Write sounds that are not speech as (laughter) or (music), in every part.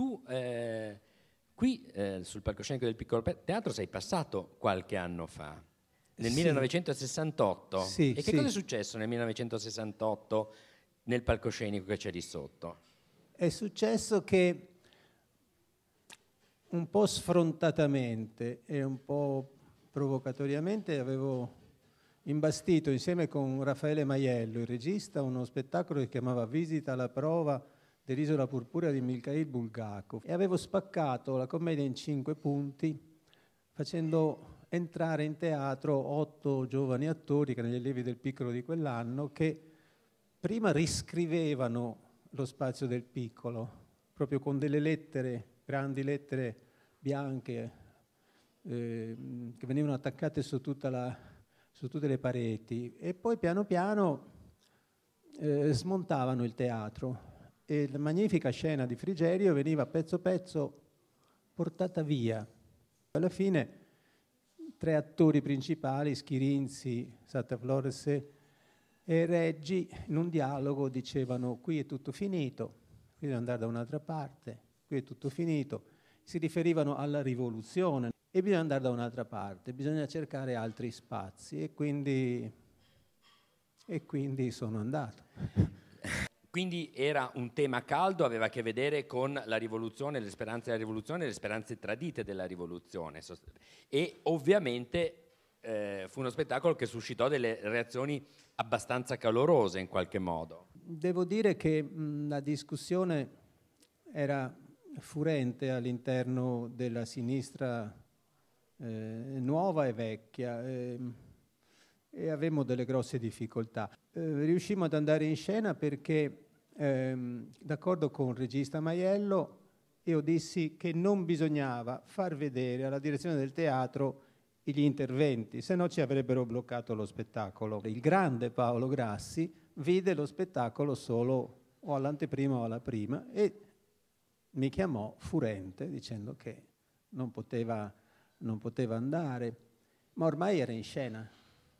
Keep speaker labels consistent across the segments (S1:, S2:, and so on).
S1: Tu eh, qui eh, sul palcoscenico
S2: del piccolo teatro sei passato qualche anno fa, nel sì. 1968. Sì, e che sì. cosa è successo nel 1968 nel palcoscenico che c'è lì sotto?
S1: È successo che un po' sfrontatamente e un po' provocatoriamente avevo imbastito insieme con Raffaele Maiello, il regista, uno spettacolo che chiamava Visita alla prova dell'isola purpura di Mikhail Bulgakov e avevo spaccato la commedia in cinque punti facendo entrare in teatro otto giovani attori che erano gli allievi del piccolo di quell'anno che prima riscrivevano lo spazio del piccolo proprio con delle lettere, grandi lettere bianche eh, che venivano attaccate su, la, su, tutte le pareti e poi piano piano eh, smontavano il teatro e la magnifica scena di Frigerio veniva pezzo pezzo portata via. Alla fine tre attori principali, Schirinzi, Santa Florese e Reggi, in un dialogo dicevano qui è tutto finito, qui devo andare da un'altra parte, qui è tutto finito. Si riferivano alla rivoluzione e bisogna andare da un'altra parte, bisogna cercare altri spazi e quindi, e quindi sono andato. Quindi era un
S2: tema caldo, aveva a che vedere con la rivoluzione, le speranze della rivoluzione, le speranze tradite della rivoluzione e ovviamente eh, fu uno spettacolo che suscitò delle reazioni abbastanza calorose in qualche modo.
S1: Devo dire che mh, la discussione era furente all'interno della sinistra eh, nuova e vecchia eh, e avevamo delle grosse difficoltà. Eh, riuscimmo ad andare in scena perché ehm, d'accordo con il regista Maiello, io dissi che non bisognava far vedere alla direzione del teatro gli interventi, se no ci avrebbero bloccato lo spettacolo. Il grande Paolo Grassi vide lo spettacolo solo o all'anteprima o alla prima e mi chiamò furente dicendo che non poteva, non poteva andare, ma ormai era in scena,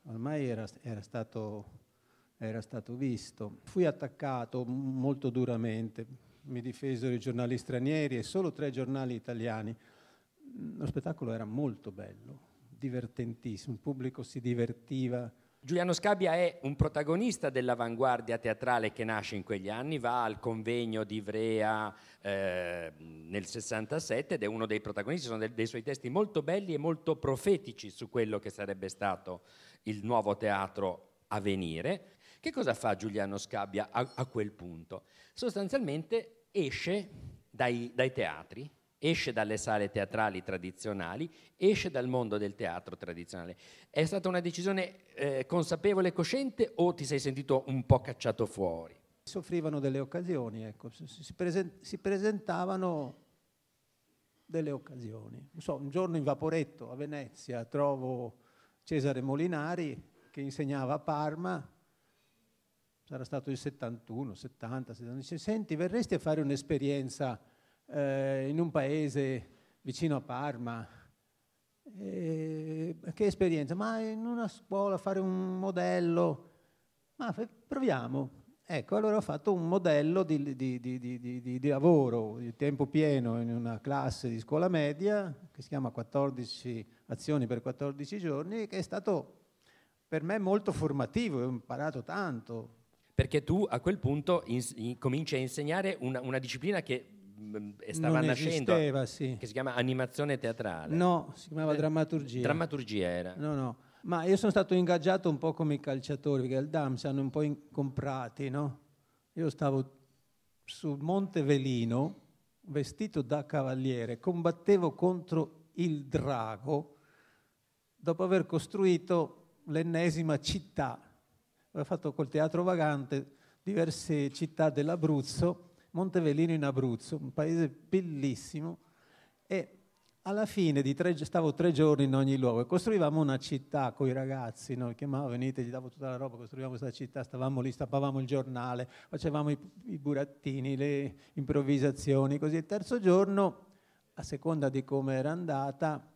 S1: ormai era, era stato era stato visto. Fui attaccato molto duramente, mi difesero i giornali stranieri e solo tre giornali italiani. Lo spettacolo era molto bello, divertentissimo, il pubblico si divertiva. Giuliano
S2: Scabbia è un protagonista dell'avanguardia teatrale che nasce in quegli anni, va al convegno di Ivrea eh, nel 67 ed è uno dei protagonisti, sono dei, dei suoi testi molto belli e molto profetici su quello che sarebbe stato il nuovo teatro a venire. Che cosa fa Giuliano Scabbia a, a quel punto? Sostanzialmente esce dai, dai teatri, esce dalle sale teatrali tradizionali, esce dal mondo del teatro tradizionale. È stata una decisione eh, consapevole e cosciente o ti sei sentito un po' cacciato fuori?
S1: Soffrivano delle occasioni, ecco. si, presen- si, presentavano delle occasioni. So, un giorno in Vaporetto a Venezia trovo Cesare Molinari che insegnava a Parma sarà stato il 71, 70, 70, dice senti verresti a fare un'esperienza eh, in un paese vicino a Parma, eh, che esperienza? Ma in una scuola fare un modello, ma proviamo. Ecco, allora ho fatto un modello di, di, di, di lavoro di tempo pieno in una classe di scuola media che si chiama 14 azioni per 14 giorni che è stato per me molto formativo, ho imparato tanto,
S2: perché tu a quel punto in, in, cominci a insegnare una, una disciplina che mh, mm, stava non nascendo, esisteva, sì. che si chiama animazione teatrale. No, si chiamava eh, drammaturgia. Drammaturgia era.
S1: No, no. Ma io sono stato ingaggiato un po' come i calciatori, perché al DAM si hanno un po' comprati, no? Io stavo sul Monte Velino, vestito da cavaliere, combattevo contro il drago, dopo aver costruito l'ennesima città ho eh, fatto col Teatro Vagante diverse città dell'Abruzzo, Montevelino in Abruzzo, un paese bellissimo, e alla fine di tre, stavo tre giorni in ogni luogo e costruivamo una città con i ragazzi, noi chiamavo, venite, gli davo tutta la roba, costruivamo questa città, stavamo lì, stappavamo il giornale, facevamo i, i burattini, le improvvisazioni, così. Il terzo giorno, a seconda di come era andata,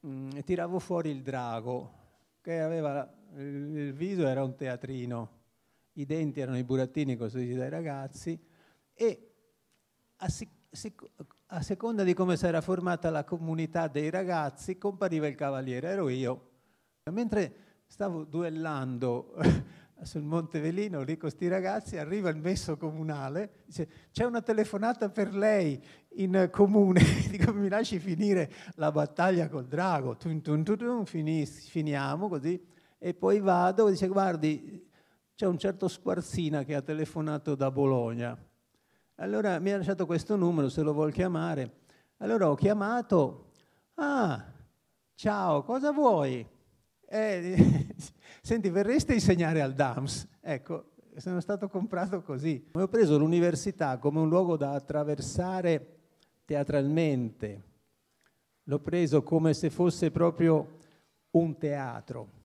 S1: mh, mm, tiravo fuori il drago, che aveva eh, il viso era un teatrino, i denti erano i burattini costruiti dai ragazzi e a, a seconda di come si era formata la comunità dei ragazzi compariva il cavaliere, ero io. Mentre stavo duellando (laughs) sul Monte Velino lì con questi ragazzi, arriva il messo comunale, dice c'è una telefonata per lei in comune, (laughs) dico mi lasci finire la battaglia col drago, tun, tun, tun, tun finis, finiamo così e poi vado e dice guardi c'è un certo Squarzina che ha telefonato da Bologna. Allora mi ha lasciato questo numero se lo vuol chiamare. Allora ho chiamato, ah, ciao, cosa vuoi? Eh, (laughs) senti, verresti a insegnare al DAMS? Ecco, sono stato comprato così. Ho preso l'università come un luogo da attraversare teatralmente. L'ho preso come se fosse proprio un teatro.